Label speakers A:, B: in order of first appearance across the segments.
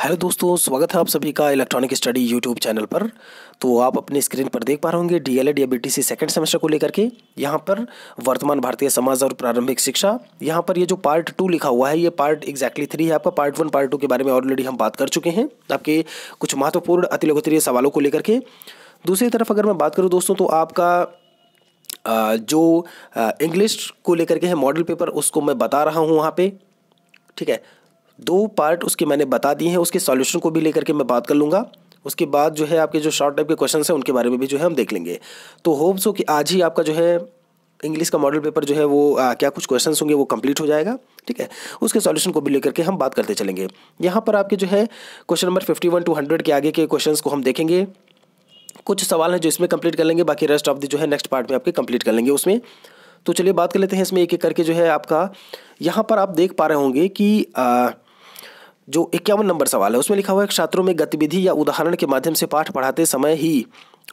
A: hello दोस्तों स्वागत है आप सभी का इलेक्ट्रॉनिक स्टडी यूट्यूब चैनल पर तो आप अपनी स्क्रीन पर देख पा रहे होंगे डीएलएड या बीटीसी सेकंड सेमेस्टर को लेकर के यहाँ पर वर्तमान भारतीय समाज और प्रारंभिक शिक्षा यहाँ पर ये जो पार्ट टू लिखा हुआ है ये पार्ट एग्जैक्टली थ्री है आपका पार्ट वन पार्ट टू के बारे में ऑलरेडी हम बात कर चुके हैं आपके कुछ महत्वपूर्ण लघुतरीय सवालों को लेकर के दूसरी तरफ अगर मैं बात करूँ दोस्तों तो आपका जो इंग्लिश को लेकर के है मॉडल पेपर उसको मैं बता रहा हूँ वहाँ पर ठीक है दो पार्ट उसके मैंने बता दिए हैं उसके सॉल्यूशन को भी लेकर के मैं बात कर लूँगा उसके बाद जो है आपके जो शॉर्ट टाइप के क्वेश्चन हैं उनके बारे में भी जो है हम देख लेंगे तो होप्स हो कि आज ही आपका जो है इंग्लिश का मॉडल पेपर जो है वो आ, क्या कुछ क्वेश्चन होंगे वो कंप्लीट हो जाएगा ठीक है उसके सॉल्यूशन को भी लेकर के हम बात करते चलेंगे यहाँ पर आपके जो है question number fifty one two hundred के आगे के क्वेश्चन को हम देखेंगे कुछ सवाल हैं जो इसमें कंप्लीट कर लेंगे बाकी रेस्ट ऑफ द जो है नेक्स्ट पार्ट में आपके कंप्लीट कर लेंगे उसमें तो चलिए बात कर लेते हैं इसमें एक एक करके जो है आपका यहाँ पर आप देख पा रहे होंगे कि आ, जो इक्यावन नंबर सवाल है उसमें लिखा हुआ है छात्रों में गतिविधि या उदाहरण के माध्यम से पाठ पढ़ाते समय ही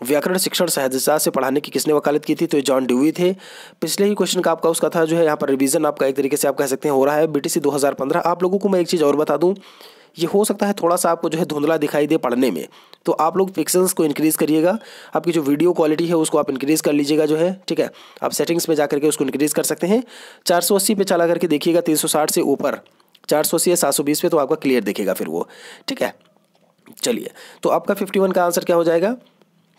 A: व्याकरण शिक्षण सहजता से पढ़ाने की किसने वकालत की थी तो ये जॉन ड्यूवी थे पिछले ही क्वेश्चन का आपका उसका था जो है यहाँ पर रिवीजन आपका एक तरीके से आप कह सकते हैं हो रहा है बीटीसी 2015 आप लोगों को मैं एक चीज़ और बता दूँ ये हो सकता है थोड़ा सा आपको जो है धुंधला दिखाई दे पढ़ने में तो आप लोग पिक्सल्स को इंक्रीज़ करिएगा आपकी जो वीडियो क्वालिटी है उसको आप इंक्रीज़ कर लीजिएगा जो है ठीक है आप सेटिंग्स में जा करके उसको इंक्रीज़ कर सकते हैं चार सौ अस्सी पे चला करके देखिएगा तीन सौ साठ से ऊपर चार सौ से या सात सौ बीस पे तो आपका क्लियर देखेगा फिर वो ठीक है चलिए तो आपका फिफ्टी वन का आंसर क्या हो जाएगा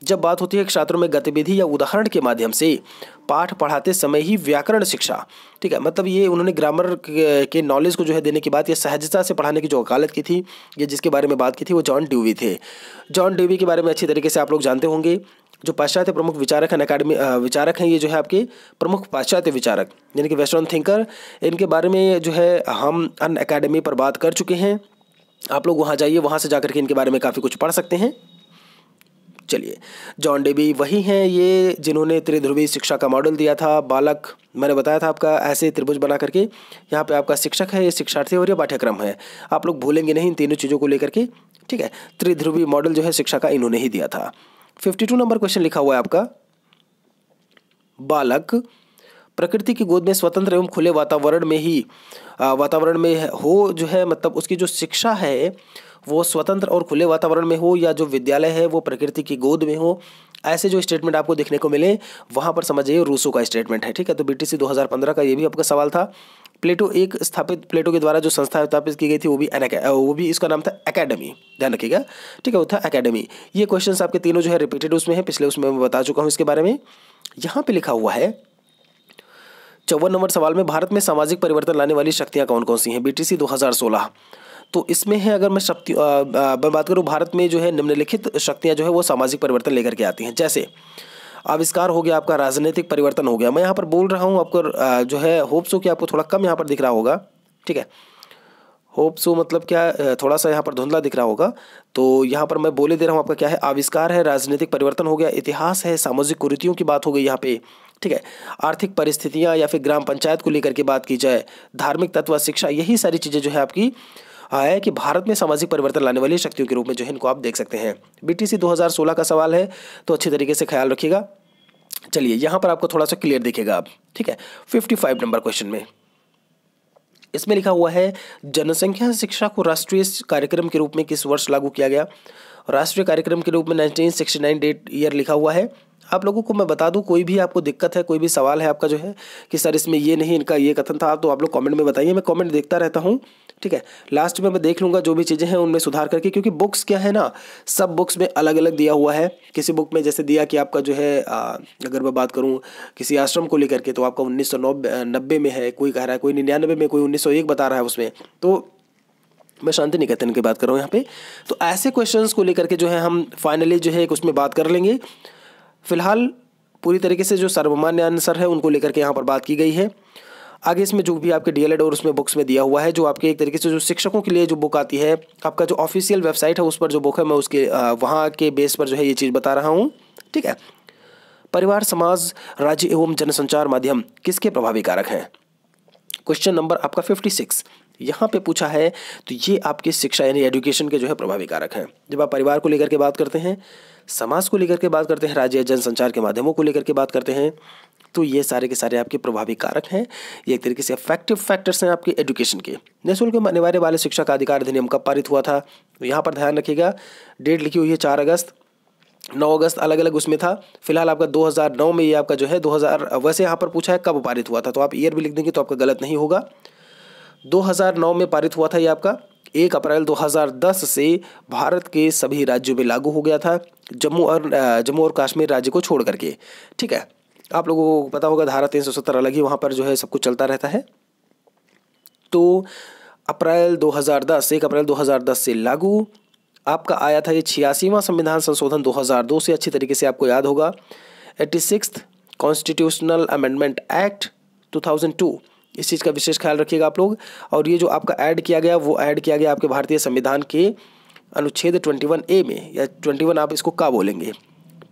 A: जब बात होती है छात्रों में गतिविधि या उदाहरण के माध्यम से पाठ पढ़ाते समय ही व्याकरण शिक्षा ठीक है मतलब ये उन्होंने ग्रामर के नॉलेज को जो है देने की बात या सहजता से पढ़ाने की जो वकालत की थी या जिसके बारे में बात की थी वो जॉन ड्यूवी थे जॉन ड्यूवी के बारे में अच्छी तरीके से आप लोग जानते होंगे जो पाश्चात्य प्रमुख विचारक हैं अकाडमी विचारक हैं ये जो है आपके प्रमुख पाश्चात्य विचारक यानी कि वेस्टर्न थिंकर इनके बारे में जो है हम अन अकेडमी पर बात कर चुके हैं आप लोग वहाँ जाइए वहाँ से जाकर के इनके बारे में काफ़ी कुछ पढ़ सकते हैं चलिए जॉन डेबी वही हैं ये जिन्होंने त्रिध्रुवी शिक्षा का मॉडल दिया था बालक मैंने बताया था आपका ऐसे त्रिभुज बना करके यहाँ पे आपका शिक्षक है ये शिक्षार्थी और ये पाठ्यक्रम है आप लोग भूलेंगे नहीं इन तीनों चीज़ों को लेकर के ठीक है त्रिध्रुवी मॉडल जो है शिक्षा का इन्होंने ही दिया था फिफ्टी टू नंबर क्वेश्चन लिखा हुआ है आपका बालक प्रकृति की गोद में स्वतंत्र एवं खुले वातावरण में ही वातावरण में हो जो है मतलब उसकी जो शिक्षा है वो स्वतंत्र और खुले वातावरण में हो या जो विद्यालय है वो प्रकृति की गोद में हो ऐसे जो स्टेटमेंट आपको देखने को मिले वहाँ पर समझिए रूसो का स्टेटमेंट है ठीक है तो बीटीसी 2015 का ये भी आपका सवाल था प्लेटो एक स्थापित प्लेटो के द्वारा जो संस्था स्थापित की गई थी वो भी वो भी इसका नाम था एकेडमी ध्यान रखिएगा ठीक है वो था एकेडमी ये क्वेश्चन आपके तीनों जो है रिपीटेड उसमें है पिछले उसमें मैं बता चुका हूँ इसके बारे में यहाँ पे लिखा हुआ है चौवन नंबर सवाल में भारत में सामाजिक परिवर्तन लाने वाली शक्तियाँ कौन कौन सी हैं बीटीसी टी तो इसमें है अगर मैं शक्ति मैं बात करूँ भारत में जो है निम्नलिखित शक्तियाँ जो है वो सामाजिक परिवर्तन लेकर के आती हैं जैसे आविष्कार हो गया आपका राजनीतिक परिवर्तन हो गया मैं यहाँ पर बोल रहा हूँ आपको जो है होप्स हो कि आपको थोड़ा कम यहाँ पर दिख रहा होगा ठीक है होप्स हो मतलब क्या थोड़ा सा यहाँ पर धुंधला दिख रहा होगा तो यहाँ पर मैं बोले दे रहा हूँ आपका क्या है आविष्कार है राजनीतिक परिवर्तन हो गया इतिहास है सामाजिक कुरीतियों की बात हो गई यहाँ पे ठीक है आर्थिक परिस्थितियाँ या फिर ग्राम पंचायत को लेकर के बात की जाए धार्मिक तत्व शिक्षा यही सारी चीज़ें जो है आपकी आया है कि भारत में सामाजिक परिवर्तन लाने वाली शक्तियों के रूप में जो है इनको आप देख सकते हैं बीटीसी 2016 का सवाल है तो अच्छे तरीके से ख्याल रखिएगा चलिए यहाँ पर आपको थोड़ा सा क्लियर दिखेगा आप ठीक है फिफ्टी नंबर क्वेश्चन में इसमें लिखा हुआ है जनसंख्या शिक्षा को राष्ट्रीय कार्यक्रम के रूप में किस वर्ष लागू किया गया राष्ट्रीय कार्यक्रम के रूप में 1969 डेट ईयर लिखा हुआ है आप लोगों को मैं बता दूं कोई भी आपको दिक्कत है कोई भी सवाल है आपका जो है कि सर इसमें ये नहीं इनका ये कथन था आप तो आप लोग कमेंट में बताइए मैं कमेंट देखता रहता हूँ ठीक है लास्ट में मैं देख लूंगा जो भी चीज़ें हैं उनमें सुधार करके क्योंकि बुक्स क्या है ना सब बुक्स में अलग अलग दिया हुआ है किसी बुक में जैसे दिया कि आपका जो है आ, अगर मैं बात करूँ किसी आश्रम को लेकर के तो आपका उन्नीस नब्बे में है कोई कह रहा है कोई निन्यानवे में कोई उन्नीस बता रहा है उसमें तो मैं शांति निकेतन की बात कर रहा हूँ यहाँ पे तो ऐसे क्वेश्चंस को लेकर के जो है हम फाइनली जो है एक उसमें बात कर लेंगे फिलहाल पूरी तरीके से जो सर्वमान्य आंसर है उनको लेकर के यहाँ पर बात की गई है आगे इसमें जो भी आपके डीएलएड और उसमें बुक्स में दिया हुआ है जो आपके एक तरीके से जो शिक्षकों के लिए जो बुक आती है आपका जो ऑफिशियल वेबसाइट है उस पर जो बुक है मैं उसके वहाँ के बेस पर जो है ये चीज़ बता रहा हूँ ठीक है परिवार समाज राज्य एवं जनसंचार माध्यम किसके प्रभावी कारक हैं क्वेश्चन नंबर आपका फिफ्टी सिक्स यहाँ पे पूछा है तो ये आपके शिक्षा यानी एजुकेशन के जो है प्रभावी कारक हैं जब आप परिवार को लेकर के बात करते हैं समाज को लेकर के बात करते हैं राज्य जनसंचार के माध्यमों को लेकर के बात करते हैं तो ये सारे के सारे आपके प्रभावी कारक हैं ये एक तरीके से इफेक्टिव फैक्टर्स हैं आपके एजुकेशन के निःशुल्क अनिवार्य बाल शिक्षा का अधिकार अधिनियम कब पारित हुआ था तो यहाँ पर ध्यान रखिएगा डेट लिखी हुई है चार अगस्त नौ अगस्त अलग अलग उसमें था फिलहाल आपका 2009 में ये आपका जो है 2000 वैसे यहाँ पर पूछा है कब पारित हुआ था तो आप ईयर भी लिख देंगे तो आपका गलत नहीं होगा 2009 में पारित हुआ था ये आपका एक अप्रैल 2010 से भारत के सभी राज्यों में लागू हो गया था जम्मू और जम्मू और कश्मीर राज्य को छोड़ करके ठीक है आप लोगों को पता होगा धारा तीन अलग ही वहाँ पर जो है सब कुछ चलता रहता है तो अप्रैल 2010 एक अप्रैल 2010 से लागू आपका आया था ये छियासीवा संविधान संशोधन 2002 से अच्छी तरीके से आपको याद होगा eighty six constitutional amendment act 2002 इस चीज़ का विशेष ख्याल रखिएगा आप लोग और ये जो आपका ऐड किया गया वो ऐड किया गया आपके भारतीय संविधान के अनुच्छेद ट्वेंटी वन ए में या ट्वेंटी वन आप इसको का बोलेंगे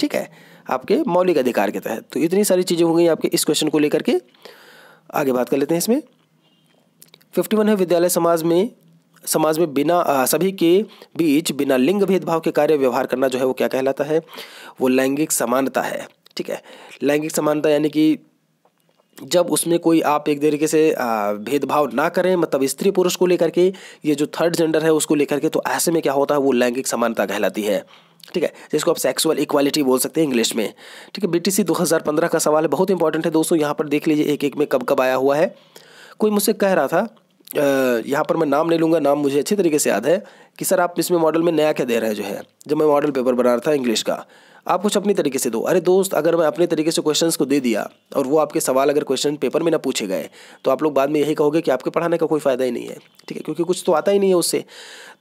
A: ठीक है आपके मौलिक अधिकार के तहत तो इतनी सारी चीज़ें हो गई आपके इस क्वेश्चन को लेकर के आगे बात कर लेते हैं इसमें फिफ्टी वन है विद्यालय समाज में समाज में बिना आ, सभी के बीच बिना लिंग भेदभाव के कार्य व्यवहार करना जो है वो क्या कहलाता है वो लैंगिक समानता है ठीक है लैंगिक समानता यानी कि जब उसमें कोई आप एक तरीके से भेदभाव ना करें मतलब स्त्री पुरुष को लेकर के ये जो थर्ड जेंडर है उसको लेकर के तो ऐसे में क्या होता है वो लैंगिक समानता कहलाती है ठीक है जिसको आप सेक्सुअल इक्वालिटी बोल सकते हैं इंग्लिश में ठीक है बीटीसी 2015 का सवाल है बहुत इंपॉर्टेंट है दोस्तों यहाँ पर देख लीजिए एक एक में कब कब आया हुआ है कोई मुझसे कह रहा था यहाँ पर मैं नाम नहीं लूँगा नाम मुझे अच्छी तरीके से याद है कि सर आप इसमें मॉडल में नया क्या दे रहे हैं जो है जब मैं मॉडल पेपर बना रहा था इंग्लिश का आप कुछ अपनी तरीके से दो अरे दोस्त अगर मैं अपने तरीके से क्वेश्चन को दे दिया और वो आपके सवाल अगर क्वेश्चन पेपर में ना पूछे गए तो आप लोग बाद में यही कहोगे कि आपके पढ़ाने का कोई फ़ायदा ही नहीं है ठीक है क्योंकि कुछ तो आता ही नहीं है उससे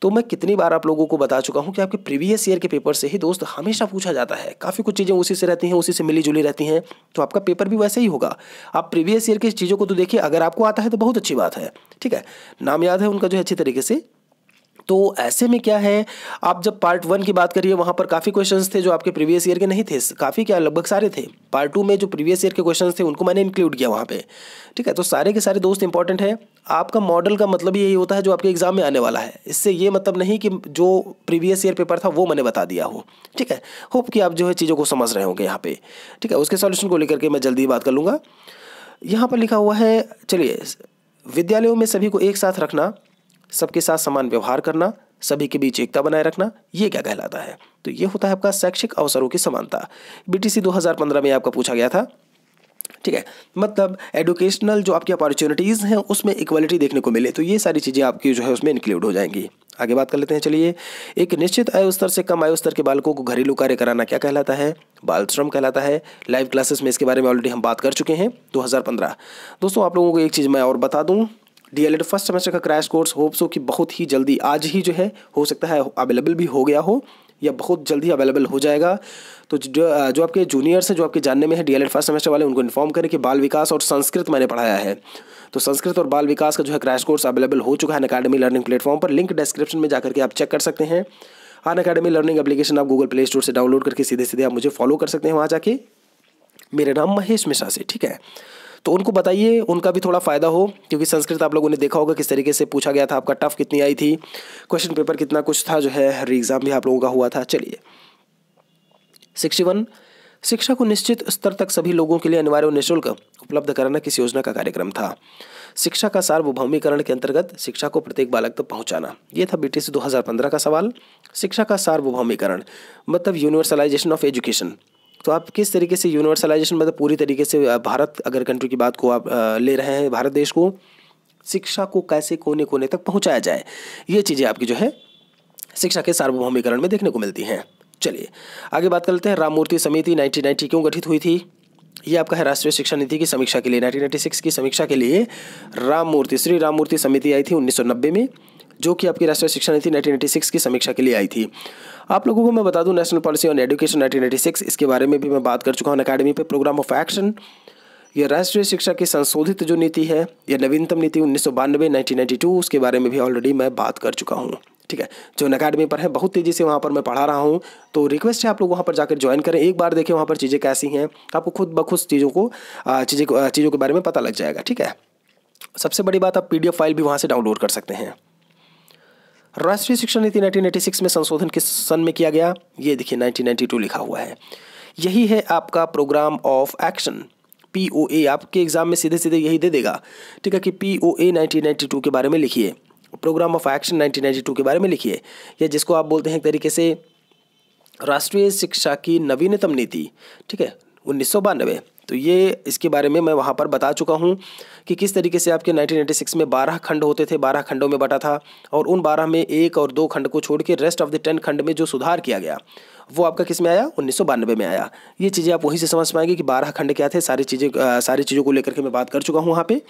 A: तो मैं कितनी बार आप लोगों को बता चुका हूँ कि आपके प्रीवियस ईयर के पेपर से ही दोस्त हमेशा पूछा जाता है काफ़ी कुछ चीज़ें उसी से रहती हैं उसी से मिली जुली रहती हैं तो आपका पेपर भी वैसे ही होगा आप प्रीवियस ईयर की चीज़ों को तो देखिए अगर आपको आता है तो बहुत अच्छी बात है ठीक है नाम याद है उनका जो है अच्छी तरीके से तो ऐसे में क्या है आप जब पार्ट वन की बात करिए वहाँ पर काफ़ी क्वेश्चंस थे जो आपके प्रीवियस ईयर के नहीं थे काफ़ी क्या लगभग सारे थे पार्ट टू में जो प्रीवियस ईयर के क्वेश्चंस थे उनको मैंने इंक्लूड किया वहाँ पे ठीक है तो सारे के सारे दोस्त इंपॉर्टेंट है आपका मॉडल का मतलब यही होता है जो आपके एग्ज़ाम में आने वाला है इससे ये मतलब नहीं कि जो प्रीवियस ईयर पेपर था वो मैंने बता दिया हो ठीक है होप कि आप जो है चीज़ों को समझ रहे होंगे यहाँ पर ठीक है उसके सॉल्यूशन को लेकर के मैं जल्दी बात कर लूँगा यहाँ पर लिखा हुआ है चलिए विद्यालयों में सभी को एक साथ रखना सबके साथ समान व्यवहार करना सभी के बीच एकता बनाए रखना ये क्या कहलाता है तो ये होता है आपका शैक्षिक अवसरों की समानता बीटीसी 2015 में आपका पूछा गया था ठीक है मतलब एडुकेशनल जो आपकी अपॉर्चुनिटीज़ हैं उसमें इक्वलिटी देखने को मिले तो ये सारी चीज़ें आपकी जो है उसमें इंक्लूड हो जाएंगी आगे बात कर लेते हैं चलिए एक निश्चित आयु स्तर से कम आयु स्तर के बालकों को घरेलू कार्य कराना क्या कहलाता है बाल श्रम कहलाता है लाइव क्लासेस में इसके बारे में ऑलरेडी हम बात कर चुके हैं 2015 दोस्तों आप लोगों को एक चीज़ मैं और बता दूं डीएलएड फर्स्ट सेमेस्टर का क्रैश कोर्स होप्स हो कि बहुत ही जल्दी आज ही जो है हो सकता है अवेलेबल भी हो गया हो या बहुत जल्दी अवेलेबल हो जाएगा तो जो जो आपके जूनियर्स हैं जो आपके जानने में है डी फर्स्ट सेमेस्टर वाले उनको इन्फॉर्म करें कि बाल विकास और संस्कृत मैंने पढ़ाया है तो संस्कृत और बाल विकास का जो है क्रैश कोर्स अवेलेबल हो चुका है अकेडमी लर्निंग प्लेटफॉर्म पर लिंक डिस्क्रिप्शन में जाकर के आप चेक कर सकते हैं अन अकेडमी लर्निंग एप्लीकेशन आप गूगल प्ले स्टोर से डाउनलोड करके सीधे सीधे आप मुझे फॉलो कर सकते हैं वहाँ जाके मेरा नाम महेश मिश्रा से ठीक है तो उनको बताइए उनका भी थोड़ा फ़ायदा हो क्योंकि संस्कृत आप लोगों ने देखा होगा किस तरीके से पूछा गया था आपका टफ कितनी आई थी क्वेश्चन पेपर कितना कुछ था जो है री एग्ज़ाम भी आप लोगों का हुआ था चलिए सिक्सटी वन शिक्षा को निश्चित स्तर तक सभी लोगों के लिए अनिवार्य और निःशुल्क उपलब्ध कराना किस योजना का कार्यक्रम था शिक्षा का सार्वभौमीकरण के अंतर्गत शिक्षा को प्रत्येक बालक तक तो पहुंचाना यह था बीटीसी 2015 का सवाल शिक्षा का सार्वभौमीकरण मतलब यूनिवर्सलाइजेशन ऑफ एजुकेशन तो आप किस तरीके से यूनिवर्सलाइजेशन मतलब पूरी तरीके से भारत अगर कंट्री की बात को आप ले रहे हैं भारत देश को शिक्षा को कैसे कोने कोने तक पहुंचाया जाए ये चीज़ें आपकी जो है शिक्षा के सार्वभौमिकरण में देखने को मिलती हैं चलिए आगे बात करते हैं राममूर्ति समिति नाइनटीन क्यों गठित हुई थी ये आपका है राष्ट्रीय शिक्षा नीति की समीक्षा के लिए 1996 की समीक्षा के लिए राममूर्ति श्री राममूर्ति समिति आई थी 1990 में जो कि आपकी राष्ट्रीय शिक्षा नीति सिक्स की समीक्षा के लिए आई थी आप लोगों को मैं बता दूं national policy on education six इसके बारे में भी मैं बात कर चुका हूँ अकेडमी पर प्रोग्राम ऑफ एक्शन यह राष्ट्रीय शिक्षा की संशोधित जो नीति है यह नवीनतम नीति उन्नीस सौ बानवे उसके बारे में भी ऑलरेडी मैं बात कर चुका हूँ ठीक है जो अन अकेडमी पर है बहुत तेज़ी से वहाँ पर मैं पढ़ा रहा हूँ तो रिक्वेस्ट है आप लोग वहाँ पर जाकर ज्वाइन करें एक बार देखें वहाँ पर चीज़ें कैसी हैं आपको खुद ब खुद चीज़ों को चीज़ें चीज़ों के बारे में पता लग जाएगा ठीक है सबसे बड़ी बात आप एफ फाइल भी वहाँ से डाउनलोड कर सकते हैं राष्ट्रीय शिक्षा नीति 1986 में संशोधन किस सन में किया गया ये देखिए 1992 लिखा हुआ है यही है आपका programme of action P O A आपके एग्जाम में सीधे सीधे यही दे देगा ठीक है कि पी ओ ए नाइनटीन के बारे में लिखिए प्रोग्राम ऑफ एक्शन 1992 के बारे में लिखिए या जिसको आप बोलते हैं एक तरीके से राष्ट्रीय शिक्षा की नवीनतम नीति ठीक है उन्नीस सौ बानवे तो ये इसके बारे में मैं वहाँ पर बता चुका हूँ कि किस तरीके से आपके 1996 में 12 खंड होते थे 12 खंडों में बटा था और उन 12 में एक और दो खंड को छोड़ के रेस्ट ऑफ द टेन खंड में जो सुधार किया गया वो आपका किस में आया उन्नीस में आया ये चीज़ें आप वहीं से समझ पाएंगे कि बारह खंड क्या थे सारी चीज़ें सारी चीज़ों को लेकर के मैं बात कर चुका हूँ वहाँ पर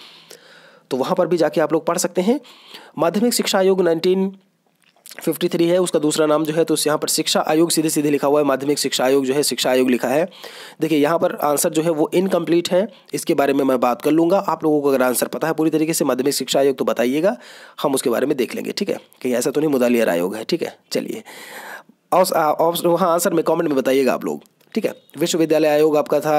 A: तो वहाँ पर भी जाके आप लोग पढ़ सकते हैं माध्यमिक शिक्षा आयोग नाइनटीन फिफ्टी थ्री है उसका दूसरा नाम जो है तो यहाँ पर शिक्षा आयोग सीधे सीधे लिखा हुआ है माध्यमिक शिक्षा आयोग जो है शिक्षा आयोग लिखा है देखिए यहाँ पर आंसर जो है वो इनकम्प्लीट है इसके बारे में मैं बात कर लूँगा आप लोगों को अगर आंसर पता है पूरी तरीके से माध्यमिक शिक्षा आयोग तो बताइएगा हम उसके बारे में देख लेंगे ठीक है कहीं ऐसा तो नहीं मुदालियर आयोग है ठीक है चलिए वहाँ आंसर में कॉमेंट में बताइएगा आप लोग ठीक है विश्वविद्यालय आयोग आपका था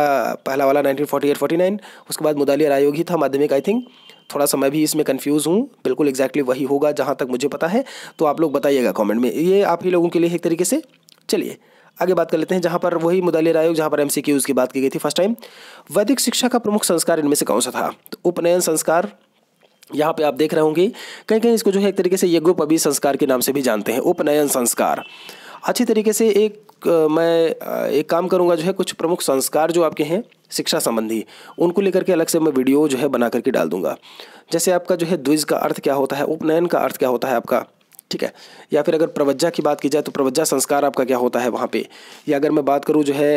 A: पहला वाला nineteen forty eight forty nine उसके बाद मुदालियर आयोग ही था माध्यमिक आई थिंक थोड़ा सा मैं भी इसमें कंफ्यूज हूँ बिल्कुल एग्जैक्टली वही होगा जहाँ तक मुझे पता है तो आप लोग बताइएगा कॉमेंट में ये आप ही लोगों के लिए एक तरीके से चलिए आगे बात कर लेते हैं जहाँ पर वही मुदालिर आयोग जहाँ पर एम की बात की गई थी फर्स्ट टाइम वैदिक शिक्षा का प्रमुख संस्कार इनमें से कौन सा था तो उपनयन संस्कार यहाँ पे आप देख रहे होंगे कहीं कहीं इसको जो है एक तरीके से यज्ञोपवी संस्कार के नाम से भी जानते हैं उपनयन संस्कार अच्छी तरीके से एक मैं एक काम करूंगा जो है कुछ प्रमुख संस्कार जो आपके हैं शिक्षा संबंधी उनको लेकर के अलग से मैं वीडियो जो है बना करके डाल दूंगा जैसे आपका जो है द्विज का अर्थ क्या होता है उपनयन का अर्थ क्या होता है आपका ठीक है या फिर अगर प्रवज्जा की बात की जाए तो प्रवज्जा संस्कार आपका क्या होता है वहाँ पर या अगर मैं बात करूँ जो है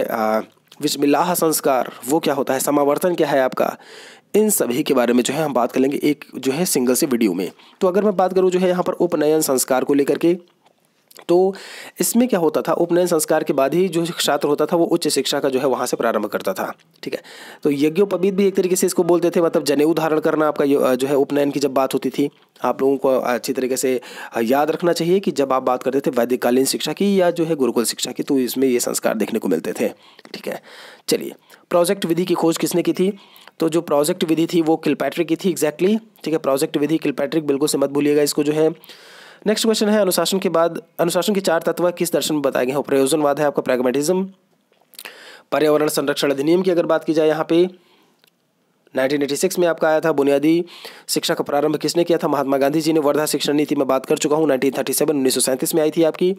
A: बिस्मिल्लाह संस्कार वो क्या होता है समावर्तन क्या है आपका इन सभी के बारे में जो है हम बात कर लेंगे एक जो है सिंगल से वीडियो में तो अगर मैं बात करूँ जो है यहाँ पर उपनयन संस्कार को लेकर के तो इसमें क्या होता था उपनयन संस्कार के बाद ही जो छात्र होता था वो उच्च शिक्षा का जो है वहाँ से प्रारंभ करता था ठीक है तो यज्ञोपवीत भी एक तरीके से इसको बोलते थे मतलब जनेऊ धारण करना आपका जो है उपनयन की जब बात होती थी आप लोगों को अच्छी तरीके से याद रखना चाहिए कि जब आप बात करते थे वैदिककालीन शिक्षा की या जो है गुरुकुल शिक्षा की तो इसमें ये संस्कार देखने को मिलते थे ठीक है चलिए प्रोजेक्ट विधि की खोज किसने की थी तो जो प्रोजेक्ट विधि थी वो किलपैट्रिक की थी एग्जैक्टली ठीक है प्रोजेक्ट विधि किलपैट्रिक बिल्कुल से मत भूलिएगा इसको जो है नेक्स्ट क्वेश्चन है अनुशासन के बाद अनुशासन के चार तत्व किस दर्शन में बताए गए हैं प्रयोजनवाद है आपका प्रैग्मेटिज्म पर्यावरण संरक्षण अधिनियम की अगर बात की जाए यहाँ पे 1986 में आपका आया था बुनियादी शिक्षा का प्रारंभ किसने किया था महात्मा गांधी जी ने वर्धा शिक्षण नीति में बात कर चुका हूँ 1937 1937 में आई थी आपकी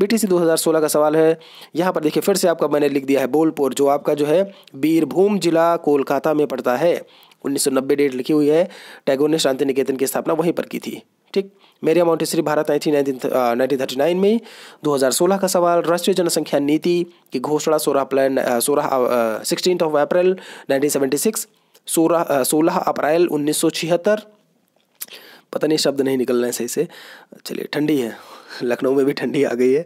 A: बीटीसी 2016 का सवाल है यहाँ पर देखिए फिर से आपका मैंने लिख दिया है बोलपुर जो आपका जो है बीरभूम जिला कोलकाता में पड़ता है उन्नीस डेट लिखी हुई है टैगोर ने शांति निकेतन की स्थापना वहीं पर की थी ठीक मेरिया माउंटेसरी भारत आई थी नाइनटीन थर्टी नाइन में 2016 का सवाल राष्ट्रीय जनसंख्या नीति की घोषणा सोलह अप्रैल uh, सोलह सिक्सटीन ऑफ अप्रैल 1976 सोलह uh, सोलह अप्रैल उन्नीस पता नहीं शब्द नहीं निकल रहे हैं सही से चलिए ठंडी है लखनऊ में भी ठंडी आ गई है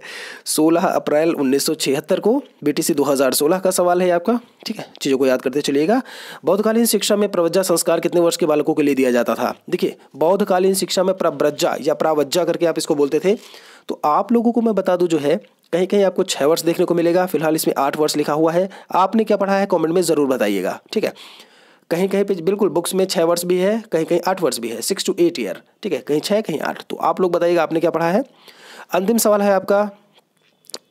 A: 16 अप्रैल 1976 को बीटीसी 2016 का सवाल है आपका ठीक है चीज़ों को याद करते चलिएगा बौद्धकालीन शिक्षा में प्रवज्जा संस्कार कितने वर्ष के बालकों के लिए दिया जाता था देखिए बौद्धकालीन शिक्षा में प्रव्रज्जा या प्रावज्जा करके आप इसको बोलते थे तो आप लोगों को मैं बता दूँ जो है कहीं कहीं आपको छः वर्ष देखने को मिलेगा फिलहाल इसमें आठ वर्ष लिखा हुआ है आपने क्या पढ़ा है कॉमेंट में ज़रूर बताइएगा ठीक है कहीं कहीं पे बिल्कुल बुक्स में छः वर्ष भी है कहीं कहीं आठ वर्ष भी है सिक्स टू एट ईयर ठीक है कहीं छः कहीं आठ तो आप लोग बताइएगा आपने क्या पढ़ा है अंतिम सवाल है आपका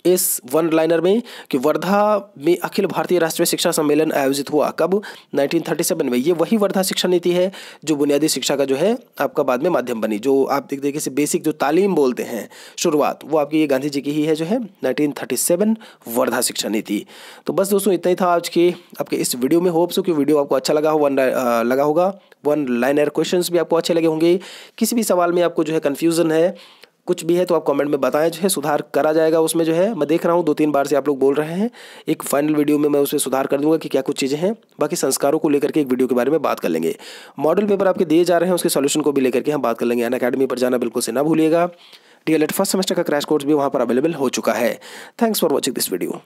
A: इस वन लाइनर में कि वर्धा में अखिल भारतीय राष्ट्रीय शिक्षा सम्मेलन आयोजित हुआ कब 1937 में ये वही वर्धा शिक्षा नीति है जो बुनियादी शिक्षा का जो है आपका बाद में माध्यम बनी जो आप देख देखिए बेसिक जो तालीम बोलते हैं शुरुआत वो आपकी ये गांधी जी की ही है जो है 1937 वर्धा शिक्षा नीति तो बस दोस्तों इतना ही था आज की आपके इस वीडियो में होप्स हो कि वीडियो आपको अच्छा लगा हो वन लगा होगा वन लाइनर क्वेश्चन भी आपको अच्छे लगे होंगे किसी भी सवाल में आपको जो है कन्फ्यूज़न है कुछ भी है तो आप कमेंट में बताएं जो है सुधार करा जाएगा उसमें जो है मैं देख रहा हूँ दो तीन बार से आप लोग बोल रहे हैं एक फाइनल वीडियो में मैं उसमें सुधार कर दूंगा कि क्या कुछ चीज़ें हैं बाकी संस्कारों को लेकर के एक वीडियो के बारे में बात कर लेंगे मॉडल पेपर आपके दिए जा रहे हैं उसके सोल्यूशन को भी लेकर के हम बात कर लेंगे अन अकेडमी पर जाना बिल्कुल से ना भूलिएगा डी फर्स्ट सेमेस्टर का क्रैश कोर्स भी वहाँ पर अवेलेबल हो चुका है thanks for watching this video